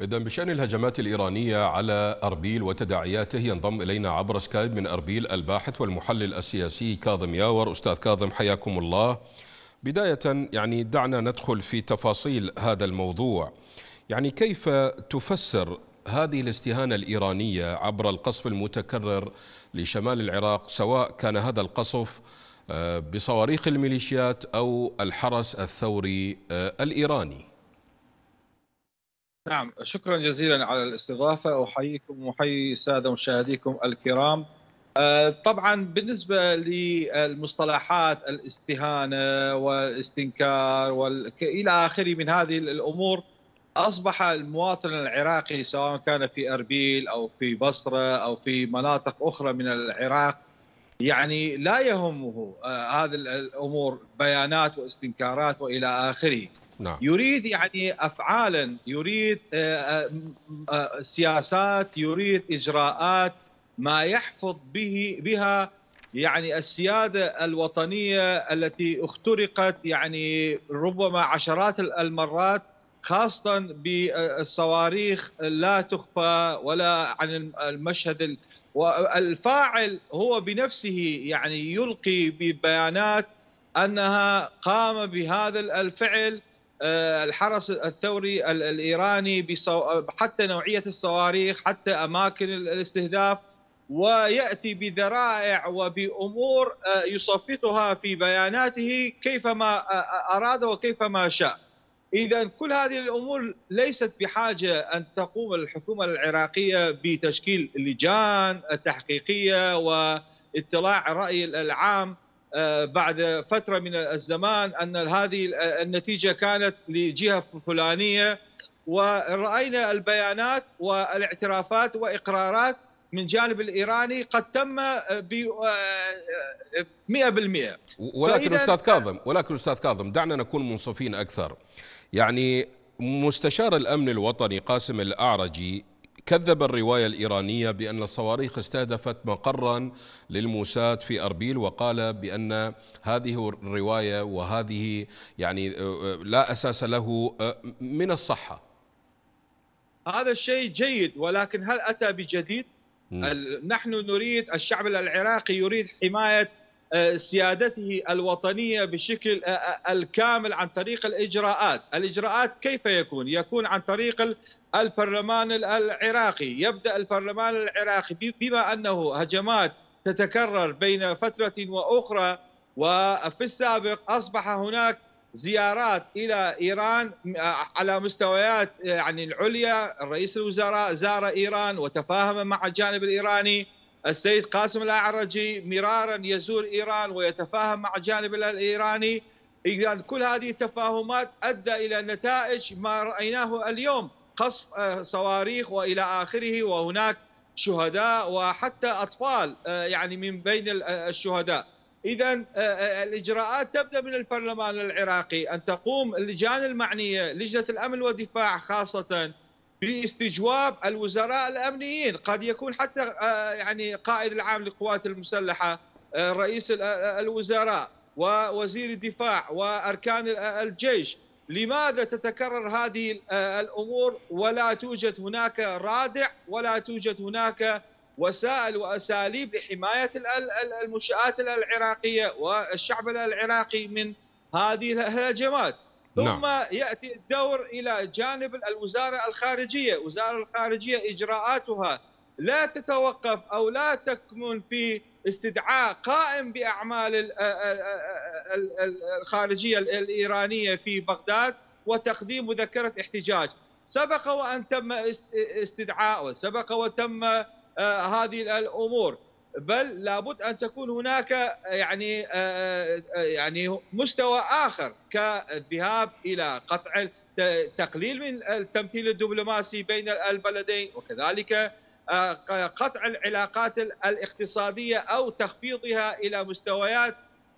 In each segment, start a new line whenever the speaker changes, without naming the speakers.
إذا بشأن الهجمات الإيرانية على أربيل وتداعياته ينضم إلينا عبر سكايب من أربيل الباحث والمحلل السياسي كاظم ياور أستاذ كاظم حياكم الله بداية يعني دعنا ندخل في تفاصيل هذا الموضوع يعني كيف تفسر هذه الاستهانة الإيرانية عبر القصف المتكرر لشمال العراق سواء كان هذا القصف آه، بصواريخ الميليشيات أو الحرس الثوري آه، الإيراني
نعم شكرا جزيلا على الاستضافة أحييكم وأحيي السادة مشاهديكم الكرام آه، طبعا بالنسبة للمصطلحات الاستهانة والاستنكار إلى آخره من هذه الأمور أصبح المواطن العراقي سواء كان في أربيل أو في بصرة أو في مناطق أخرى من العراق يعني لا يهمه آه، هذه الأمور بيانات واستنكارات وإلى آخره نعم. يريد يعني افعالا يريد آه، آه، آه، سياسات يريد اجراءات ما يحفظ به بها يعني السياده الوطنيه التي اخترقت يعني ربما عشرات المرات خاصه بالصواريخ لا تخفى ولا عن المشهد والفاعل هو بنفسه يعني يلقي ببيانات انها قام بهذا الفعل آه، الحرس الثوري الايراني حتى نوعيه الصواريخ حتى اماكن الاستهداف وياتي بذرائع وبامور آه، يصفطها في بياناته كيفما آه، اراد وكيفما شاء. اذا كل هذه الامور ليست بحاجه ان تقوم الحكومه العراقيه بتشكيل لجان تحقيقيه واطلاع الراي العام آه، بعد فترة من الزمان أن هذه آه، النتيجة كانت لجهة فلانية ورأينا البيانات والاعترافات وإقرارات من جانب الإيراني قد تم ب 100% آه، ولكن أستاذ كاظم
ولكن أستاذ كاظم دعنا نكون منصفين أكثر يعني مستشار الأمن الوطني قاسم الأعرجي كذب الرواية الإيرانية بأن الصواريخ استهدفت مقرا للموساد في أربيل وقال بأن هذه الرواية وهذه يعني آه، آه، لا أساس له آه، من الصحة
هذا الشيء جيد ولكن هل أتى بجديد؟ نحن نريد الشعب العراقي يريد حماية آه، سيادته الوطنية بشكل آه، آه، الكامل عن طريق الإجراءات الإجراءات كيف يكون؟ يكون عن طريق البرلمان العراقي يبدأ البرلمان العراقي بما أنه هجمات تتكرر بين فترة وأخرى وفي السابق أصبح هناك زيارات الى ايران على مستويات يعني العليا رئيس الوزراء زار ايران وتفاهم مع الجانب الايراني السيد قاسم الأعرجي مرارا يزور إيران ويتفاهم مع جانب الإيراني إذا كل هذه التفاهمات أدى إلى نتائج ما رأيناه اليوم قصف آه، صواريخ وإلى آخره وهناك شهداء وحتى أطفال آه، يعني من بين آه، الشهداء إذا الإجراءات تبدأ من البرلمان العراقي أن تقوم اللجان المعنية لجنة الأمن والدفاع خاصةً باستجواب الوزراء الامنيين قد يكون حتى آه، يعني قائد العام للقوات المسلحه آه، رئيس آه، الوزراء ووزير الدفاع واركان الجيش لماذا تتكرر هذه الامور ولا توجد هناك رادع ولا توجد هناك وسائل واساليب لحمايه المنشات العراقيه والشعب العراقي من هذه الهجمات نعم. ثم نعم. ياتي الدور الى جانب الوزاره الخارجيه، وزاره الخارجيه اجراءاتها لا تتوقف او لا تكمن في استدعاء قائم باعمال الخارجيه الايرانيه في بغداد وتقديم مذكره احتجاج، سبق وان تم استدعاء وسبق وتم آه، هذه الامور، بل لابد ان تكون هناك يعني آه، آه، آه، يعني مستوى اخر كالذهاب الى قطع تقليل من التمثيل الدبلوماسي بين البلدين وكذلك قطع العلاقات الاقتصاديه او تخفيضها الى مستويات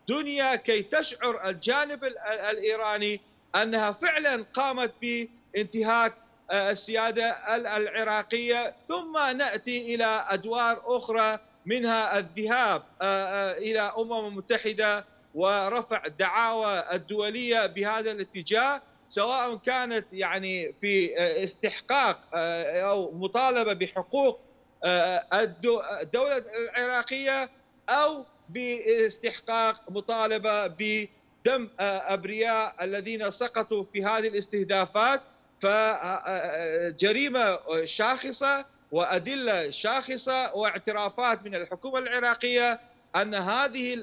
دنيا كي تشعر الجانب الايراني انها فعلا قامت بانتهاك السياده العراقيه ثم ناتي الى ادوار اخرى منها الذهاب آه، آه، الى امم المتحده ورفع دعاوى الدوليه بهذا الاتجاه سواء كانت يعني في استحقاق آه، او مطالبه بحقوق الدوله العراقيه او باستحقاق مطالبه بدم ابرياء الذين سقطوا في هذه الاستهدافات فجريمه شاخصه وأدلة شاخصة واعترافات من الحكومة العراقية أن هذه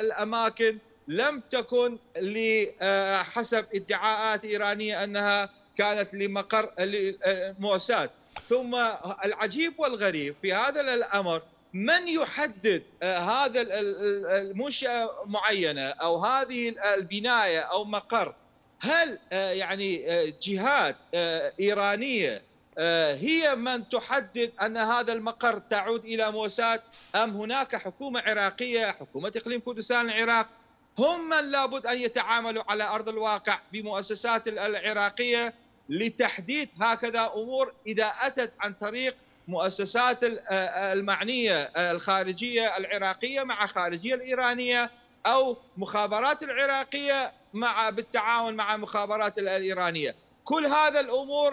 الأماكن لم تكن حسب ادعاءات إيرانية أنها كانت لمقر موساد ثم العجيب والغريب في هذا الأمر من يحدد هذا المنشأة معينة أو هذه البناية أو مقر هل يعني جهات إيرانية آه، هي من تحدد ان هذا المقر تعود الى موساد ام هناك حكومه عراقيه حكومه اقليم كردستان العراق هم من لابد ان يتعاملوا على ارض الواقع بمؤسسات العراقيه لتحديد هكذا امور اذا اتت عن طريق مؤسسات آه، آه، المعنيه الخارجيه العراقيه مع خارجيه الايرانيه او مخابرات العراقيه مع بالتعاون مع مخابرات الايرانيه كل هذا الامور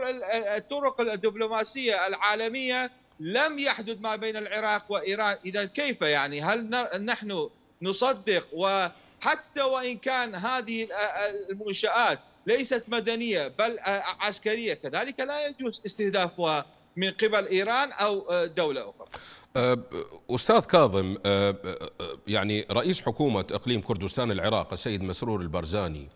الطرق الدبلوماسيه العالميه لم يحدث ما بين العراق وايران اذا كيف يعني هل نحن نصدق وحتى وان كان هذه المنشات ليست مدنيه بل عسكريه كذلك لا يجوز استهدافها من قبل ايران او دوله اخرى
استاذ كاظم يعني رئيس حكومه اقليم كردستان العراق السيد مسرور البرزاني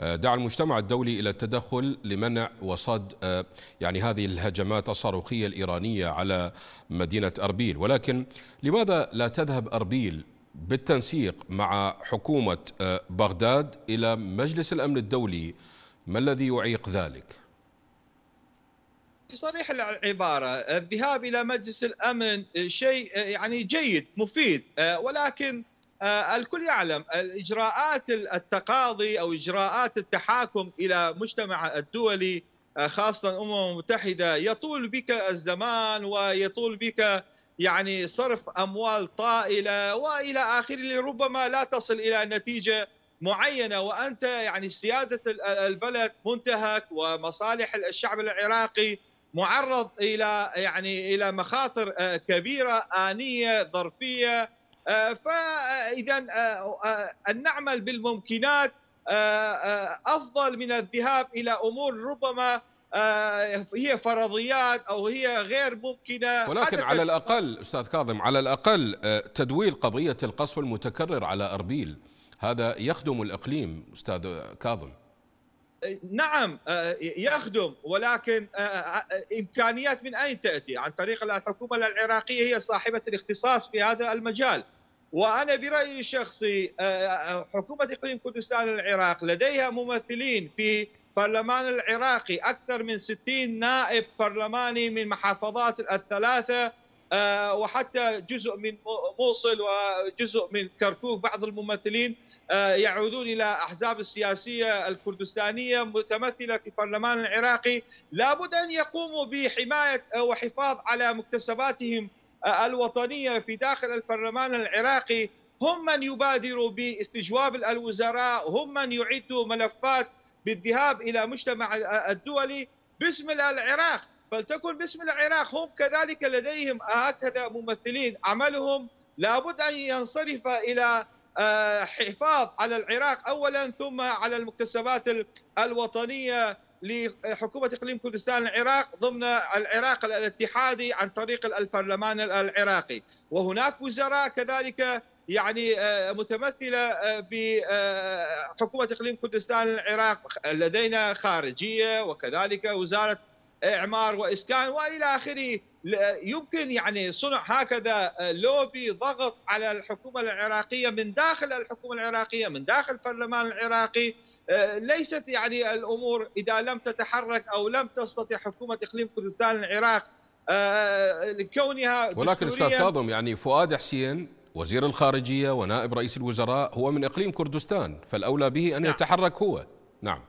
آه، دعا المجتمع الدولي إلى التدخل لمنع وصد آه، يعني هذه الهجمات الصاروخية الإيرانية على مدينة أربيل ولكن لماذا لا تذهب أربيل بالتنسيق مع حكومة آه، بغداد إلى مجلس الأمن الدولي ما الذي يعيق ذلك؟
بصريح العبارة الذهاب إلى مجلس الأمن شيء يعني جيد مفيد ولكن آه، الكل يعلم اجراءات التقاضي او اجراءات التحاكم الى مجتمع الدولي آه، خاصه الامم المتحده يطول بك الزمان ويطول بك يعني صرف اموال طائله والى اخره ربما لا تصل الى نتيجه معينه وانت يعني سياده البلد منتهك ومصالح الشعب العراقي معرض الى يعني الى مخاطر آه، كبيره انيه ظرفيه آه، فاذا آه، آه، ان نعمل بالممكنات افضل من الذهاب الى امور ربما هي فرضيات او هي غير ممكنه ولكن على
الاقل استاذ كاظم على الاقل تدويل قضيه القصف المتكرر على اربيل هذا يخدم الاقليم استاذ كاظم
نعم آه، يخدم ولكن آه، آه، امكانيات من اين تاتي؟ عن طريق الحكومه العراقيه هي صاحبه الاختصاص في هذا المجال. وانا برايي الشخصي حكومه اقليم كردستان العراق لديها ممثلين في برلمان العراقي اكثر من 60 نائب برلماني من محافظات الثلاثه آه، وحتى جزء من موصل وجزء من كركوك بعض الممثلين آه، يعودون الى احزاب السياسيه الكردستانيه متمثله في البرلمان العراقي لابد ان يقوموا بحمايه وحفاظ على مكتسباتهم آه، الوطنيه في داخل البرلمان العراقي هم من يبادروا باستجواب الوزراء هم من يعيدوا ملفات بالذهاب الى مجتمع الدولي باسم العراق فلتكن باسم العراق هم كذلك لديهم هكذا ممثلين عملهم لابد أن ينصرف إلى آه، حفاظ على العراق أولا ثم على المكتسبات الوطنية لحكومة إقليم كردستان العراق ضمن العراق الاتحادي عن طريق البرلمان العراقي وهناك وزراء كذلك يعني آه، متمثله آه، بحكومه اقليم كردستان العراق لدينا خارجيه وكذلك وزاره اعمار واسكان والى اخره يمكن يعني صنع هكذا آه، لوبي ضغط على الحكومه العراقيه من داخل الحكومه العراقيه من داخل البرلمان العراقي آه، ليست يعني الامور اذا لم تتحرك او لم تستطع حكومه اقليم كردستان العراق آه، كونها ولكن استاذ كاظم
يعني فؤاد حسين وزير الخارجيه ونائب رئيس الوزراء هو من اقليم كردستان فالاولى به ان نعم. يتحرك هو نعم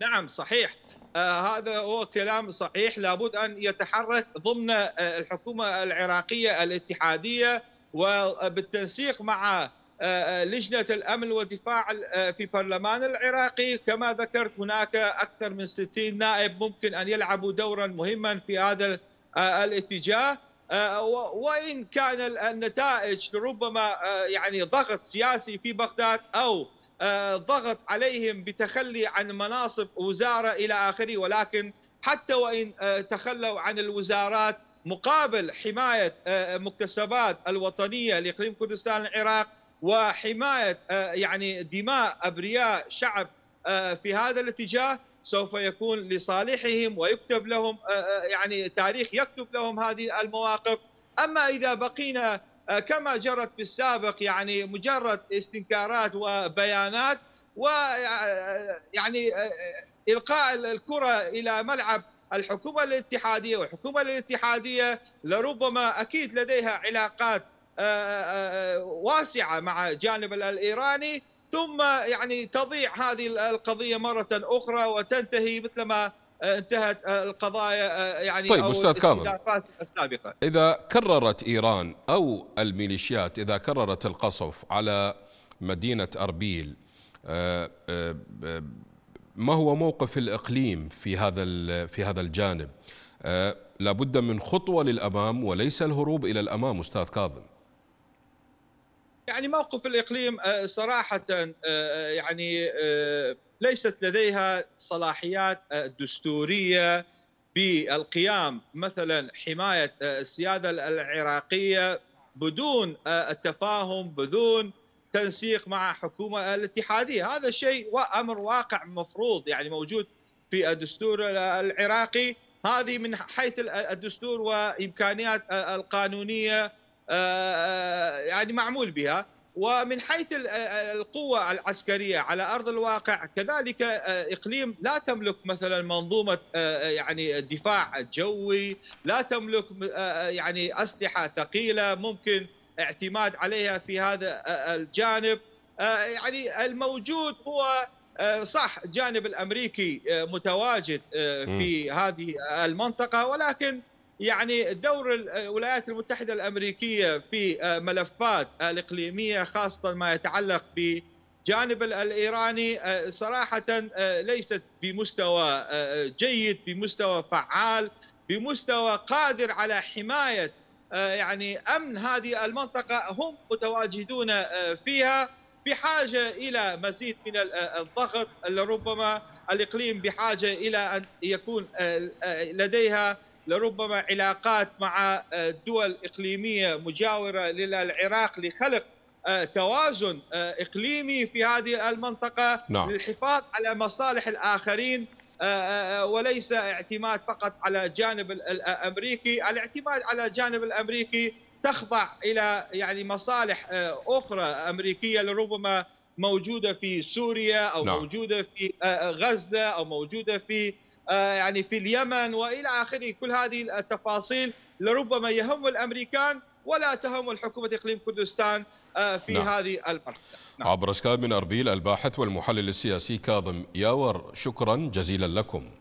نعم صحيح آه هذا هو كلام صحيح لابد ان يتحرك ضمن آه، الحكومه العراقيه الاتحاديه وبالتنسيق مع آه، آه، لجنه الامن والدفاع في برلمان العراقي كما ذكرت هناك اكثر من 60 نائب ممكن ان يلعبوا دورا مهما في هذا الاتجاه وان كان النتائج ربما يعني ضغط سياسي في بغداد او آه، ضغط عليهم بتخلي عن مناصب وزاره الى اخره ولكن حتى وان آه، تخلوا عن الوزارات مقابل حمايه آه، مكتسبات الوطنيه لاقليم كردستان العراق وحمايه يعني دماء ابرياء شعب في هذا الاتجاه سوف يكون لصالحهم ويكتب لهم يعني تاريخ يكتب لهم هذه المواقف اما اذا بقينا آه، كما جرت في السابق يعني مجرد استنكارات وبيانات ويعني آه، آه، القاء الكره الى ملعب الحكومه الاتحاديه والحكومه الاتحاديه لربما اكيد لديها علاقات واسعه مع جانب الايراني ثم يعني تضيع هذه القضيه مره اخرى وتنتهي مثلما آه، انتهت آه، القضايا آه، يعني طيب استاذ كاظم السابقه
اذا كررت ايران او الميليشيات اذا كررت القصف على مدينه اربيل ما هو موقف الاقليم في هذا في هذا الجانب لابد من خطوه للامام وليس الهروب الى الامام استاذ كاظم
يعني موقف الإقليم آه، صراحة آه، آه، يعني ليست لديها صلاحيات دستورية بالقيام مثلا حماية السيادة العراقية بدون التفاهم بدون تنسيق مع حكومة الاتحادية هذا شيء أمر واقع مفروض يعني موجود في الدستور العراقي هذه من حيث الدستور وإمكانيات القانونية آه، آه، يعني معمول بها ومن حيث آه، القوة العسكرية على أرض الواقع كذلك إقليم لا تملك مثلا منظومة يعني الدفاع الجوي لا تملك يعني أسلحة ثقيلة ممكن اعتماد عليها في هذا الجانب يعني الموجود هو صح الجانب الأمريكي متواجد في هذه المنطقة ولكن يعني دور الولايات المتحدة الأمريكية في آه، ملفات آه، الإقليمية خاصة ما يتعلق بجانب الإيراني آه، صراحة ليست بمستوى جيد بمستوى فعال بمستوى قادر على حماية يعني أمن هذه المنطقة هم متواجدون فيها بحاجة إلى مزيد من الضغط لربما الإقليم بحاجة إلى أن يكون لديها لربما علاقات مع آه، دول إقليمية مجاورة للعراق لخلق آه، توازن آه، إقليمي في هذه المنطقة نعم. للحفاظ على مصالح الآخرين وليس اعتماد فقط على جانب الأمريكي الاعتماد على جانب الأمريكي تخضع إلى يعني مصالح أخرى أمريكية لربما موجودة في سوريا أو نعم. موجودة في غزة أو موجودة في آه، يعني في اليمن والى اخره كل هذه التفاصيل لربما يهم الامريكان ولا تهم الحكومه اقليم كردستان آه، في نعم. هذه المرحله
نعم. عبر سكايب من اربيل الباحث والمحلل السياسي كاظم ياور شكرا جزيلا لكم